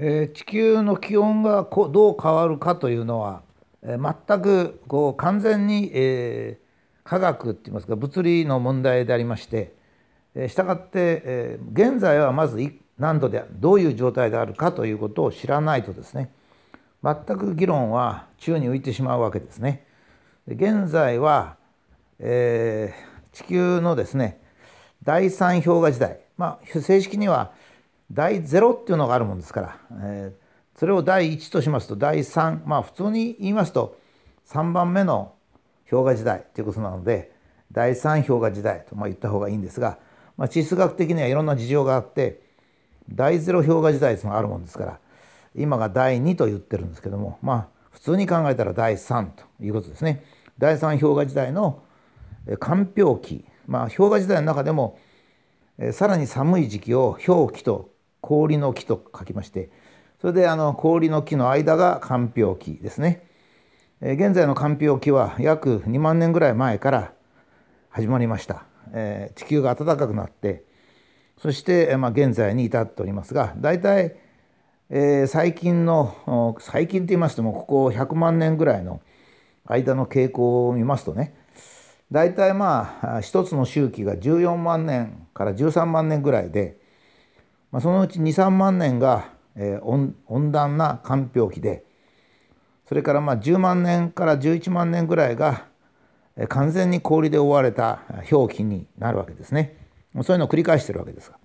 えー、地球の気温がこどう変わるかというのは、えー、全くこう完全に、えー、科学っていいますか物理の問題でありまして、えー、したがって、えー、現在はまず何度でどういう状態であるかということを知らないとですね全く議論は宙に浮いてしまうわけですね。現在は、えー、地球のですね第三氷河時代、まあ、正式には第0っていうのがあるもんですから、えー、それを第1としますと第3まあ普通に言いますと3番目の氷河時代ということなので第3氷河時代とまあ言った方がいいんですが、まあ、地質学的にはいろんな事情があって第0氷河時代というのがあるもんですから今が第2と言ってるんですけどもまあ普通に考えたら第3ということですね。第3氷河時代の間氷期まあ氷河時代の中でもさらに寒い時期を氷期と氷の木と書きましてそれであの氷の木の間が間氷期ですねえ現在の間氷期は約2万年ぐらい前から始まりました、えー、地球が暖かくなってそして、まあ、現在に至っておりますが大体、えー、最近の最近と言いましてもここ100万年ぐらいの間の傾向を見ますとね大体まあ一つの周期が14万年から13万年ぐらいでまあ、そのうち23万年が、えー、温暖な間氷期でそれからまあ10万年から11万年ぐらいが、えー、完全に氷で覆われた氷期になるわけですねそういうのを繰り返してるわけですが、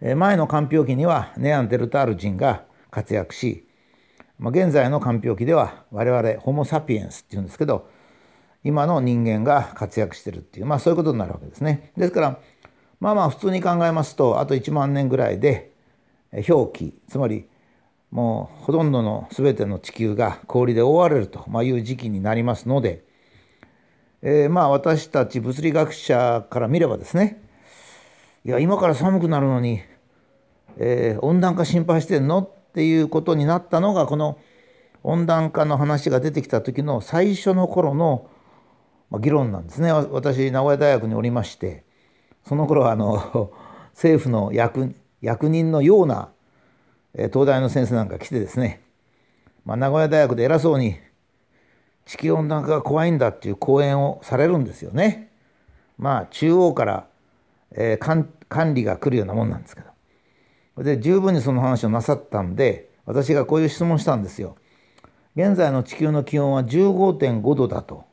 えー、前の間氷期にはネアンデルタール人が活躍し、まあ、現在の間氷期では我々ホモ・サピエンスっていうんですけど今の人間が活躍してるっていう、まあ、そういうことになるわけですね。ですからまあまあ普通に考えますとあと1万年ぐらいで表記つまりもうほとんどの全ての地球が氷で覆われるという時期になりますので、えー、まあ私たち物理学者から見ればですねいや今から寒くなるのに、えー、温暖化心配してんのっていうことになったのがこの温暖化の話が出てきた時の最初の頃の議論なんですね私名古屋大学におりましてその頃はあの 政府の役役人のような東大の先生なんか来てですね、まあ、名古屋大学で偉そうに地球温暖化が怖いんだっていう講演をされるんですよね。まあ中央から、えー、管理が来るようなもんなんですけど。で十分にその話をなさったんで私がこういう質問したんですよ。現在の地球の気温は15.5度だと。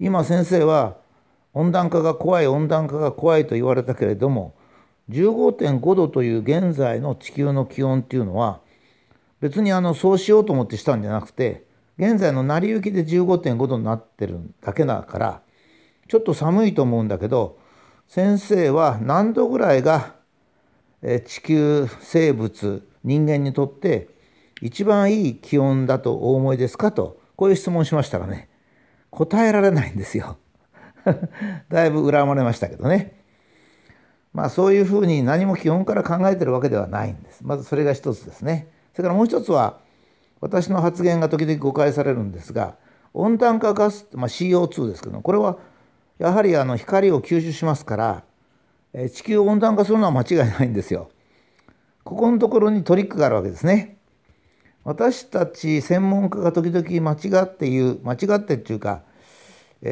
今先生は温暖化が怖い温暖化が怖いと言われたけれども15.5度という現在の地球の気温っていうのは別にあのそうしようと思ってしたんじゃなくて現在の成り行きで15.5度になってるだけだからちょっと寒いと思うんだけど先生は何度ぐらいが地球生物人間にとって一番いい気温だとお思いですかとこういう質問しましたらね答えられないんですよ。だいぶ恨まれましたけどね。まあそういうふうに何も基本から考えてるわけではないんです。まずそれが一つですね。それからもう一つは私の発言が時々誤解されるんですが温暖化ガス、まあ、CO2 ですけどこれはやはりあの光を吸収しますから地球温暖化するのは間違いないんですよ。ここのところにトリックがあるわけですね。私たち専門家が時々間違って言う間違ってっていうか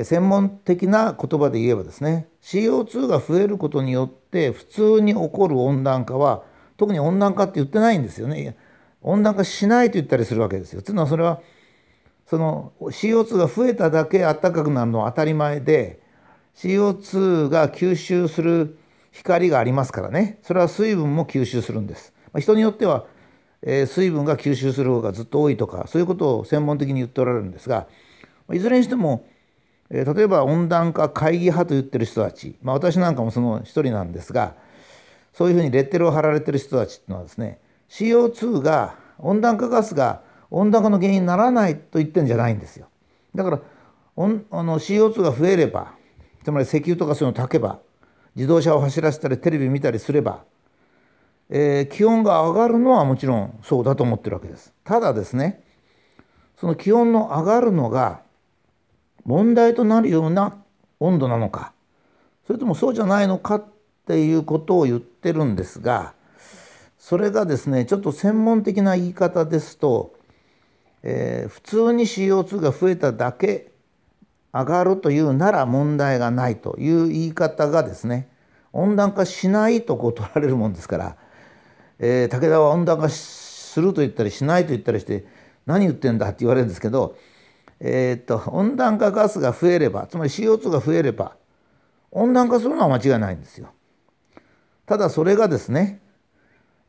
専門的な言葉で言えばですね CO2 が増えることによって普通に起こる温暖化は特に温暖化って言ってないんですよね温暖化しないと言ったりするわけですよ。ついうのはそれはその CO2 が増えただけ暖かくなるのは当たり前で CO2 が吸収する光がありますからねそれは水分も吸収するんです。ま人によっては、え水分が吸収する方がずっと多いとかそういうことを専門的に言っておられるんですがいずれにしても例えば温暖化会議派と言ってる人たち、まあ、私なんかもその一人なんですがそういうふうにレッテルを貼られてる人たちっていうのはですね CO2 が温暖化ガスが温暖化の原因にならないと言ってんじゃないんですよ。だからあの CO2 が増えればつまり石油とかそういうのを炊けば自動車を走らせたりテレビ見たりすれば、えー、気温が上がるのはもちろんそうだと思ってるわけです。ただですねその気温の上がるのが問題となるような温度なのかそれともそうじゃないのかっていうことを言ってるんですがそれがですねちょっと専門的な言い方ですと、えー、普通に CO2 が増えただけ上がるというなら問題がないという言い方がですね温暖化しないとこう取られるもんですから、えー、武田は温暖化すると言ったりしないと言ったりして何言ってんだって言われるんですけどえー、っと温暖化ガスが増えればつまり CO2 が増えれば温暖化するのは間違いないんですよ。ただそれがですね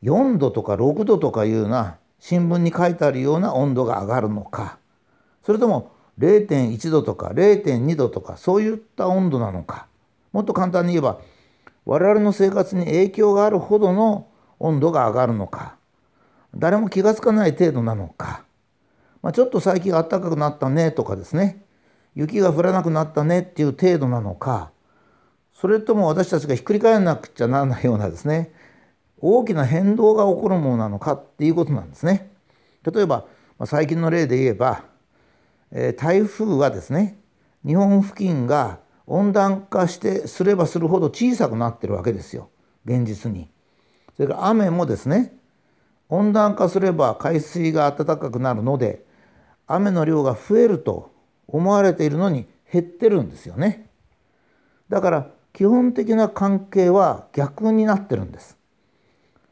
4度とか6度とかいううな新聞に書いてあるような温度が上がるのかそれとも0.1度とか0.2度とかそういった温度なのかもっと簡単に言えば我々の生活に影響があるほどの温度が上がるのか誰も気が付かない程度なのかまあ、ちょっと最近暖かくなったねとかですね雪が降らなくなったねっていう程度なのかそれとも私たちがひっくり返らなくちゃならないようなですね大きな変動が起こるものなのかっていうことなんですね。例えば、まあ、最近の例で言えば、えー、台風はですね日本付近が温暖化してすればするほど小さくなってるわけですよ現実に。それから雨もですね温暖化すれば海水が暖かくなるので雨の量が増えると思われているのに減ってるんですよね。だから基本的な関係は逆になってるんです。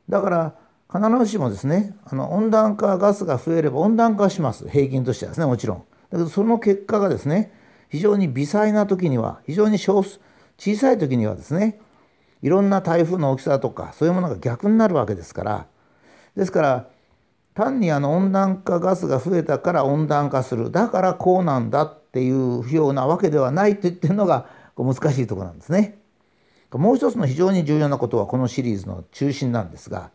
だから必ずしもですねあの温暖化ガスが増えれば温暖化します平均としてはですねもちろん。だけどその結果がですね非常に微細な時には非常に小さい時にはですねいろんな台風の大きさとかそういうものが逆になるわけですからですから単にあの温暖化ガスが増えたから温暖化するだからこうなんだっていうようなわけではないと言ってるのが難しいとこなんですね。もう一つの非常に重要なことはこのシリーズの中心なんですが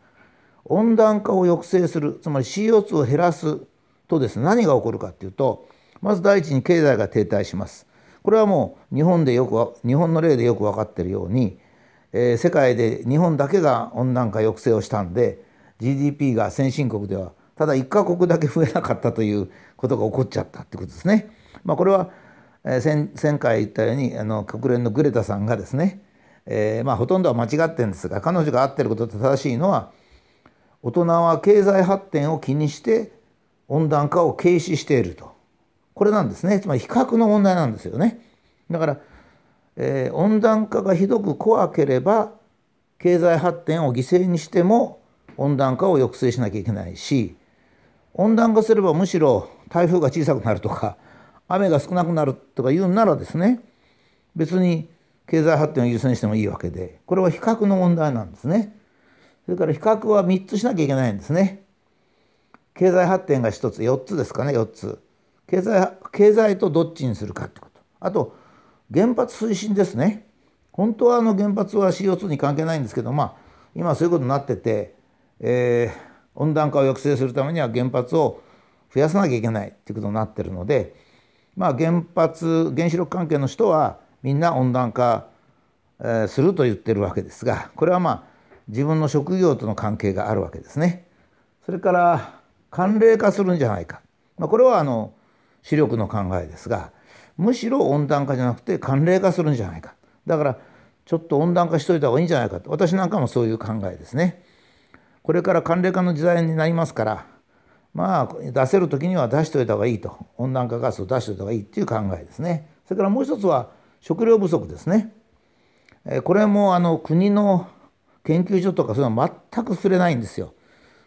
温暖化を抑制するつまり CO2 を減らすとですね何が起こるかっていうとまず第一に経済が停滞します。これはもう日本でよく日本の例でよく分かってるように、えー、世界で日本だけが温暖化抑制をしたんで GDP が先進国ではただ1カ国だけ増えなかったということが起こっちゃったってことですね。まあ、これは先先回言ったようにあの国連のグレタさんがですね、えー、まあほとんどは間違ってるんですが彼女が合ってることと正しいのは大人は経済発展を気にして温暖化を軽視しているとこれなんですねつまり比較の問題なんですよね。だから、えー、温暖化がひどく怖ければ経済発展を犠牲にしても温暖化を抑制しなきゃいけないし温暖化すればむしろ台風が小さくなるとか雨が少なくなるとか言うならですね別に経済発展を優先してもいいわけでこれは比較の問題なんですね。それから比較は3つしなきゃいけないんですね。経済発展が1つ4つですかね4つ経済経済とどっちにするかってことあと原発推進ですね本当はあの原発は CO2 に関係ないんですけどまあ今そういうことになっててえー、温暖化を抑制するためには原発を増やさなきゃいけないっていうことになってるので、まあ、原発原子力関係の人はみんな温暖化、えー、すると言ってるわけですがこれはまあ自分の職業との関係があるわけですね。それから寒冷化するんじゃないか、まあ、これはあの視力の考えですがむしろ温暖化じゃなくて寒冷化するんじゃないかだからちょっと温暖化しといた方がいいんじゃないかと私なんかもそういう考えですね。これから寒冷化の時代になりますからまあ出せる時には出しといた方がいいと温暖化ガスを出しといた方がいいっていう考えですねそれからもう一つは食料不足ですねこれもあの国の研究所とかそういうのは全く触れないんですよ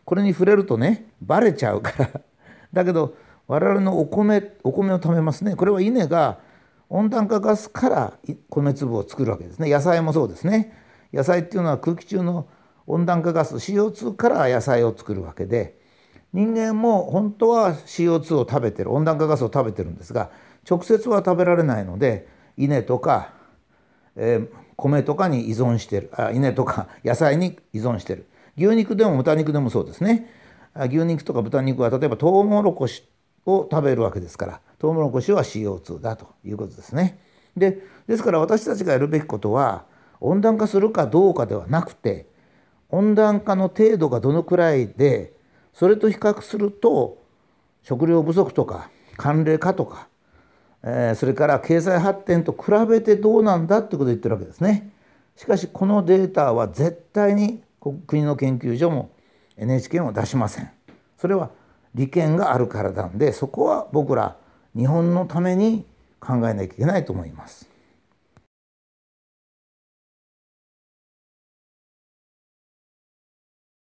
これに触れるとねバレちゃうから だけど我々のお米お米を食べますねこれは稲が温暖化ガスから米粒を作るわけですね野菜もそうですね野菜っていうのは空気中の温暖化ガス CO2 から野菜を作るわけで人間も本当は CO2 を食べてる温暖化ガスを食べてるんですが直接は食べられないので稲とか、えー、米とかに依存してるあ稲とか野菜に依存してる牛肉でも豚肉でもそうですね牛肉とか豚肉は例えばトウモロコシを食べるわけですからトウモロコシは CO2 だということですね。でですから私たちがやるべきことは温暖化するかどうかではなくて温暖化の程度がどのくらいでそれと比較すると食料不足とか寒冷化とか、えー、それから経済発展と比べてどうなんだってことを言ってるわけですね。しかしこのデータは絶対に国の研究所も NHK も出しません。それは利権があるからなんでそこは僕ら日本のために考えなきゃいけないと思います。